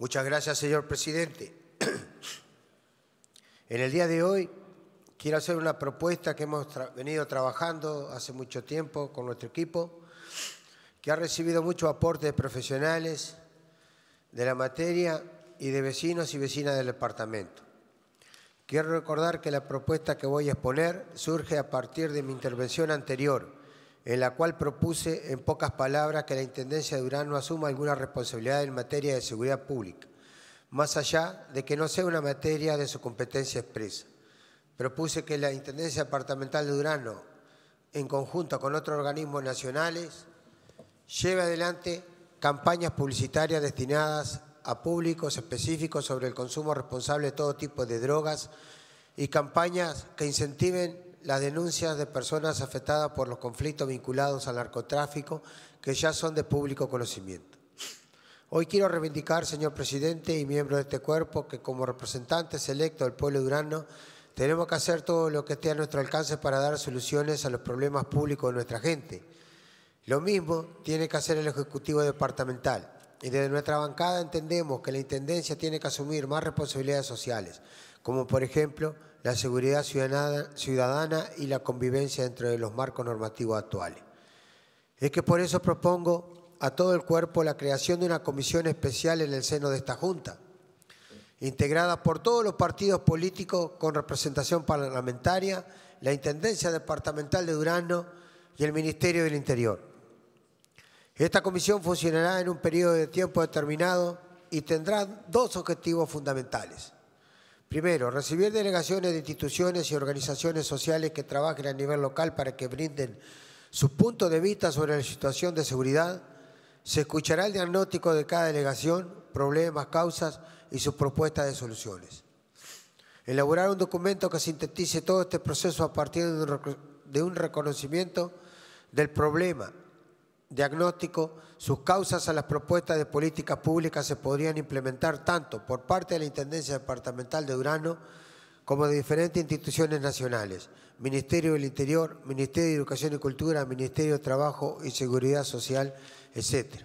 Muchas gracias, señor presidente. En el día de hoy quiero hacer una propuesta que hemos venido trabajando hace mucho tiempo con nuestro equipo, que ha recibido mucho aporte de profesionales de la materia y de vecinos y vecinas del departamento. Quiero recordar que la propuesta que voy a exponer surge a partir de mi intervención anterior en la cual propuse en pocas palabras que la Intendencia de Durán no asuma alguna responsabilidad en materia de seguridad pública, más allá de que no sea una materia de su competencia expresa. Propuse que la Intendencia Departamental de Durano, en conjunto con otros organismos nacionales, lleve adelante campañas publicitarias destinadas a públicos específicos sobre el consumo responsable de todo tipo de drogas y campañas que incentiven las denuncias de personas afectadas por los conflictos vinculados al narcotráfico que ya son de público conocimiento. Hoy quiero reivindicar, señor presidente y miembro de este cuerpo, que como representantes electos del pueblo durano tenemos que hacer todo lo que esté a nuestro alcance para dar soluciones a los problemas públicos de nuestra gente. Lo mismo tiene que hacer el Ejecutivo Departamental. Y desde nuestra bancada entendemos que la Intendencia tiene que asumir más responsabilidades sociales, como por ejemplo la seguridad ciudadana y la convivencia dentro de los marcos normativos actuales. Es que por eso propongo a todo el cuerpo la creación de una comisión especial en el seno de esta Junta, integrada por todos los partidos políticos con representación parlamentaria, la Intendencia Departamental de Durano y el Ministerio del Interior esta comisión funcionará en un periodo de tiempo determinado y tendrá dos objetivos fundamentales. Primero, recibir delegaciones de instituciones y organizaciones sociales que trabajen a nivel local para que brinden sus puntos de vista sobre la situación de seguridad. Se escuchará el diagnóstico de cada delegación, problemas, causas y sus propuestas de soluciones. Elaborar un documento que sintetice todo este proceso a partir de un reconocimiento del problema diagnóstico, sus causas a las propuestas de políticas públicas se podrían implementar tanto por parte de la Intendencia Departamental de Durano como de diferentes instituciones nacionales, Ministerio del Interior, Ministerio de Educación y Cultura, Ministerio de Trabajo y Seguridad Social, etc.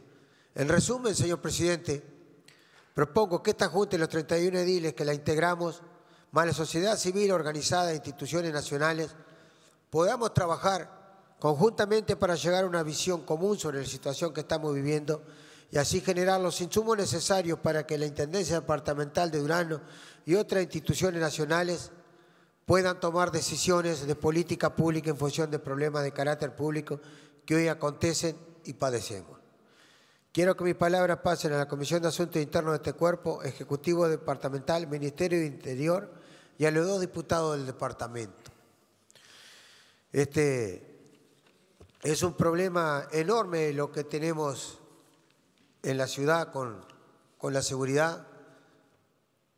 En resumen, señor presidente, propongo que esta Junta y los 31 ediles que la integramos, más la sociedad civil organizada, e instituciones nacionales, podamos trabajar conjuntamente para llegar a una visión común sobre la situación que estamos viviendo y así generar los insumos necesarios para que la Intendencia Departamental de Durano y otras instituciones nacionales puedan tomar decisiones de política pública en función de problemas de carácter público que hoy acontecen y padecemos. Quiero que mis palabras pasen a la Comisión de Asuntos Internos de este cuerpo, Ejecutivo Departamental, Ministerio de Interior y a los dos diputados del departamento. Este, es un problema enorme lo que tenemos en la ciudad con, la seguridad.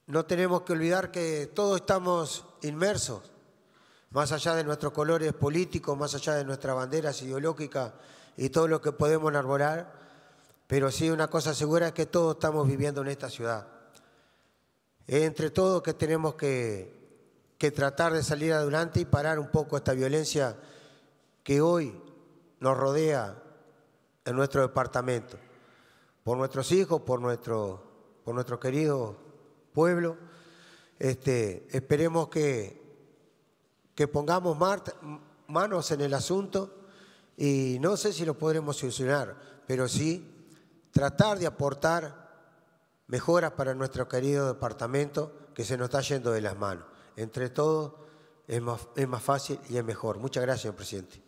No tenemos que olvidar que todos estamos inmersos, más allá de nuestros colores políticos, más allá de nuestras banderas ideológicas y todo lo que podemos arborar, pero sí una cosa segura es que todos estamos viviendo en esta ciudad. entre todos que tenemos que tratar de salir adelante y parar un poco esta violencia que hoy nos rodea en nuestro departamento, por nuestros hijos, por nuestro, por nuestro querido pueblo. Este, esperemos que, que pongamos manos en el asunto y no sé si lo podremos solucionar, pero sí tratar de aportar mejoras para nuestro querido departamento que se nos está yendo de las manos. Entre todos es es más fácil y es mejor. Muchas gracias, señor presidente.